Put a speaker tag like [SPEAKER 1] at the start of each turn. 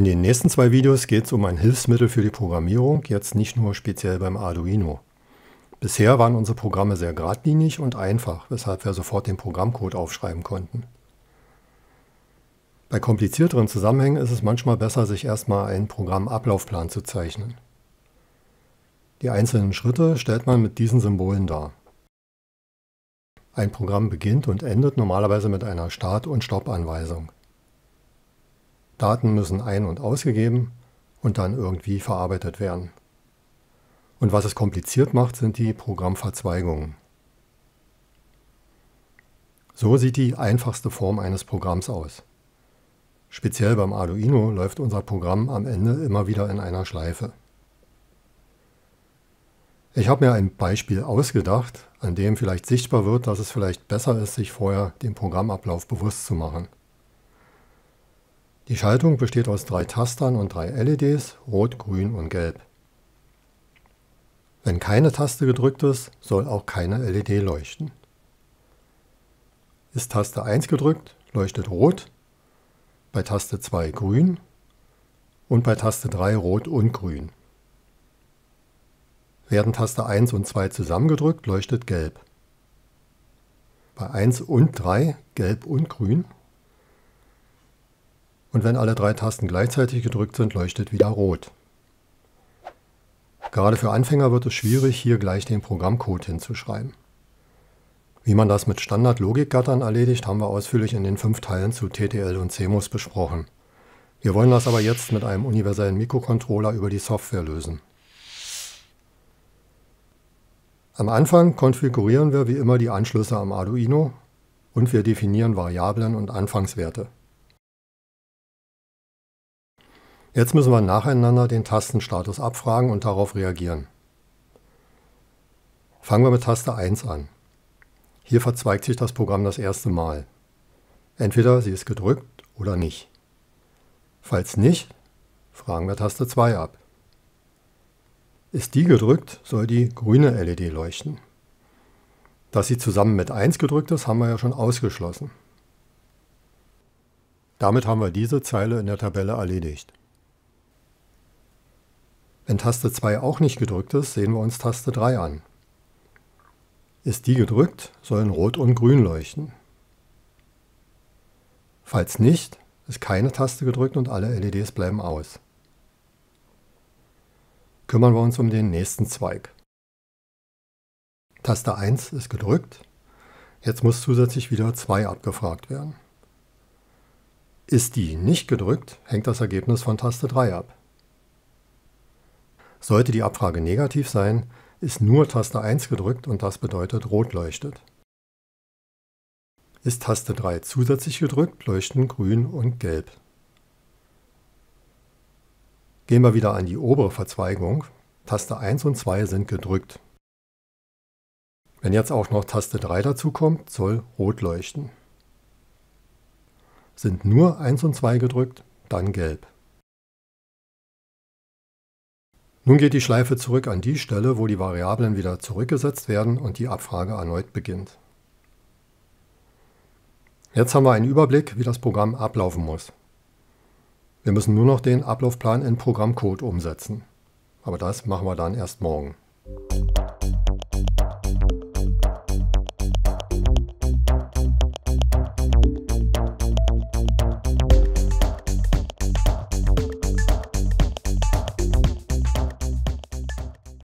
[SPEAKER 1] In den nächsten zwei Videos geht es um ein Hilfsmittel für die Programmierung, jetzt nicht nur speziell beim Arduino. Bisher waren unsere Programme sehr geradlinig und einfach, weshalb wir sofort den Programmcode aufschreiben konnten. Bei komplizierteren Zusammenhängen ist es manchmal besser, sich erstmal einen Programmablaufplan zu zeichnen. Die einzelnen Schritte stellt man mit diesen Symbolen dar. Ein Programm beginnt und endet normalerweise mit einer Start- und Stoppanweisung. Daten müssen ein- und ausgegeben und dann irgendwie verarbeitet werden. Und was es kompliziert macht, sind die Programmverzweigungen. So sieht die einfachste Form eines Programms aus. Speziell beim Arduino läuft unser Programm am Ende immer wieder in einer Schleife. Ich habe mir ein Beispiel ausgedacht, an dem vielleicht sichtbar wird, dass es vielleicht besser ist, sich vorher den Programmablauf bewusst zu machen. Die Schaltung besteht aus drei Tastern und drei LEDs, rot, grün und gelb. Wenn keine Taste gedrückt ist, soll auch keine LED leuchten. Ist Taste 1 gedrückt, leuchtet rot, bei Taste 2 grün und bei Taste 3 rot und grün. Werden Taste 1 und 2 zusammengedrückt, leuchtet gelb. Bei 1 und 3 gelb und grün und wenn alle drei Tasten gleichzeitig gedrückt sind, leuchtet wieder rot. Gerade für Anfänger wird es schwierig, hier gleich den Programmcode hinzuschreiben. Wie man das mit Standard-Logikgattern erledigt, haben wir ausführlich in den fünf Teilen zu TTL und CMOS besprochen. Wir wollen das aber jetzt mit einem universellen Mikrocontroller über die Software lösen. Am Anfang konfigurieren wir wie immer die Anschlüsse am Arduino und wir definieren Variablen und Anfangswerte. Jetzt müssen wir nacheinander den Tastenstatus abfragen und darauf reagieren. Fangen wir mit Taste 1 an. Hier verzweigt sich das Programm das erste Mal. Entweder sie ist gedrückt oder nicht. Falls nicht, fragen wir Taste 2 ab. Ist die gedrückt, soll die grüne LED leuchten. Dass sie zusammen mit 1 gedrückt ist, haben wir ja schon ausgeschlossen. Damit haben wir diese Zeile in der Tabelle erledigt. Wenn Taste 2 auch nicht gedrückt ist, sehen wir uns Taste 3 an. Ist die gedrückt, sollen rot und grün leuchten. Falls nicht, ist keine Taste gedrückt und alle LEDs bleiben aus. Kümmern wir uns um den nächsten Zweig. Taste 1 ist gedrückt. Jetzt muss zusätzlich wieder 2 abgefragt werden. Ist die nicht gedrückt, hängt das Ergebnis von Taste 3 ab. Sollte die Abfrage negativ sein, ist nur Taste 1 gedrückt und das bedeutet rot leuchtet. Ist Taste 3 zusätzlich gedrückt, leuchten grün und gelb. Gehen wir wieder an die obere Verzweigung. Taste 1 und 2 sind gedrückt. Wenn jetzt auch noch Taste 3 dazukommt, soll rot leuchten. Sind nur 1 und 2 gedrückt, dann gelb. Nun geht die Schleife zurück an die Stelle, wo die Variablen wieder zurückgesetzt werden und die Abfrage erneut beginnt. Jetzt haben wir einen Überblick, wie das Programm ablaufen muss. Wir müssen nur noch den Ablaufplan in Programmcode umsetzen. Aber das machen wir dann erst morgen.